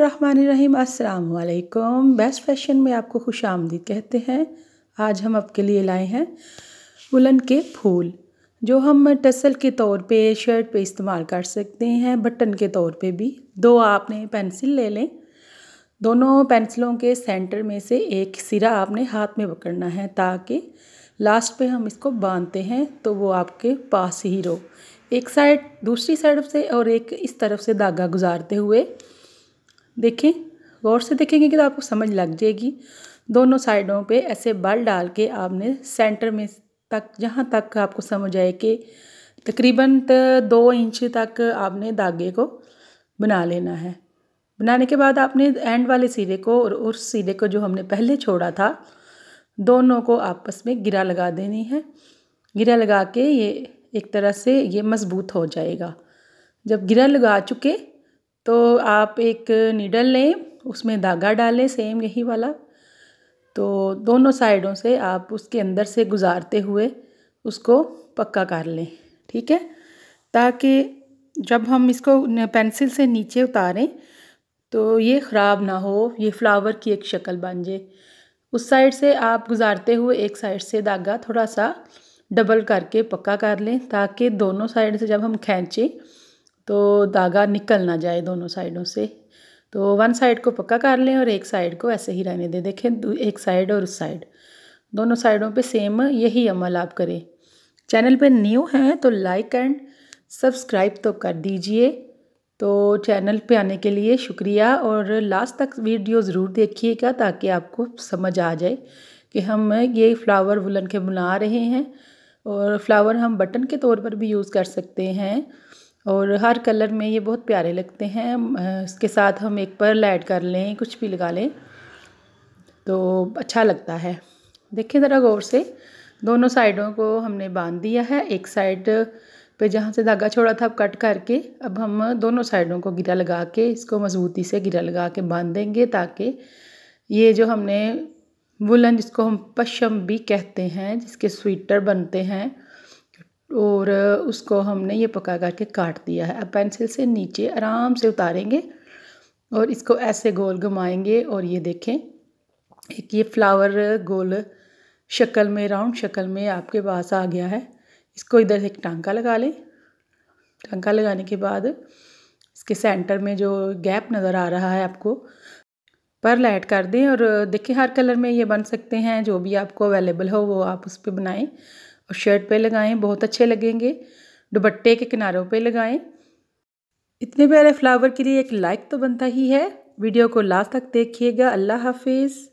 रहीम अस्सलाम best fashion में आपको खुश आमदी कहते हैं आज हम आपके लिए लाए हैं वुलन के फूल जो हम टसल के तौर पे शर्ट पे इस्तेमाल कर सकते हैं बटन के तौर पे भी दो आपने पेंसिल ले लें दोनों पेंसिलों के सेंटर में से एक सिरा आपने हाथ में पकड़ना है ताकि लास्ट पे हम इसको बांधते हैं तो वो आपके पास ही रहो एक साइड दूसरी साइड से और एक इस तरफ से धागा गुजारते हुए देखें गौर से देखेंगे कि तो आपको समझ लग जाएगी दोनों साइडों पे ऐसे बल डाल के आपने सेंटर में तक जहाँ तक आपको समझ आए कि तकरीबन दो इंच तक आपने धागे को बना लेना है बनाने के बाद आपने एंड वाले सिरे को और उस सिरे को जो हमने पहले छोड़ा था दोनों को आपस में गिरा लगा देनी है गिरा लगा के ये एक तरह से ये मज़बूत हो जाएगा जब गिरा लगा चुके तो आप एक नीडल लें उसमें धागा डालें सेम यही वाला तो दोनों साइडों से आप उसके अंदर से गुजारते हुए उसको पक्का कर लें ठीक है ताकि जब हम इसको पेंसिल से नीचे उतारें तो ये ख़राब ना हो ये फ्लावर की एक शक्ल बन जाए उस साइड से आप गुजारते हुए एक साइड से धागा थोड़ा सा डबल करके पक्का कर लें ताकि दोनों साइड से जब हम खींचें तो धागा निकल ना जाए दोनों साइडों से तो वन साइड को पक्का कर लें और एक साइड को ऐसे ही रहने दें देखें एक साइड और उस साइड दोनों साइडों पे सेम यही अमल आप करें चैनल पे न्यू हैं तो लाइक एंड सब्सक्राइब तो कर दीजिए तो चैनल पे आने के लिए शुक्रिया और लास्ट तक वीडियो ज़रूर देखिएगा ताकि आपको समझ आ जाए कि हम ये फ्लावर वुलन के बना रहे हैं और फ्लावर हम बटन के तौर पर भी यूज़ कर सकते हैं और हर कलर में ये बहुत प्यारे लगते हैं इसके साथ हम एक पर्ल ऐड कर लें कुछ भी लगा लें तो अच्छा लगता है देखिए ज़रा गौर से दोनों साइडों को हमने बांध दिया है एक साइड पे जहाँ से धागा छोड़ा था अब कट करके अब हम दोनों साइडों को गिरा लगा के इसको मज़बूती से गिरा लगा के बांध देंगे ताकि ये जो हमने वुलन जिसको हम पश्चम भी कहते हैं जिसके स्वेटर बनते हैं और उसको हमने ये पका करके काट दिया है अब पेंसिल से नीचे आराम से उतारेंगे और इसको ऐसे गोल घुमाएंगे और ये देखें एक ये फ्लावर गोल शक्ल में राउंड शक्ल में आपके पास आ गया है इसको इधर से एक टांका लगा लें टांका लगाने के बाद इसके सेंटर में जो गैप नज़र आ रहा है आपको पर लाइट कर दें और देखिए हर कलर में ये बन सकते हैं जो भी आपको अवेलेबल हो वो आप उस पर बनाएँ और शर्ट पे लगाएं बहुत अच्छे लगेंगे दुपट्टे के किनारों पे लगाएं इतने प्यारे फ्लावर के लिए एक लाइक तो बनता ही है वीडियो को लास्ट तक देखिएगा अल्लाह हाफिज़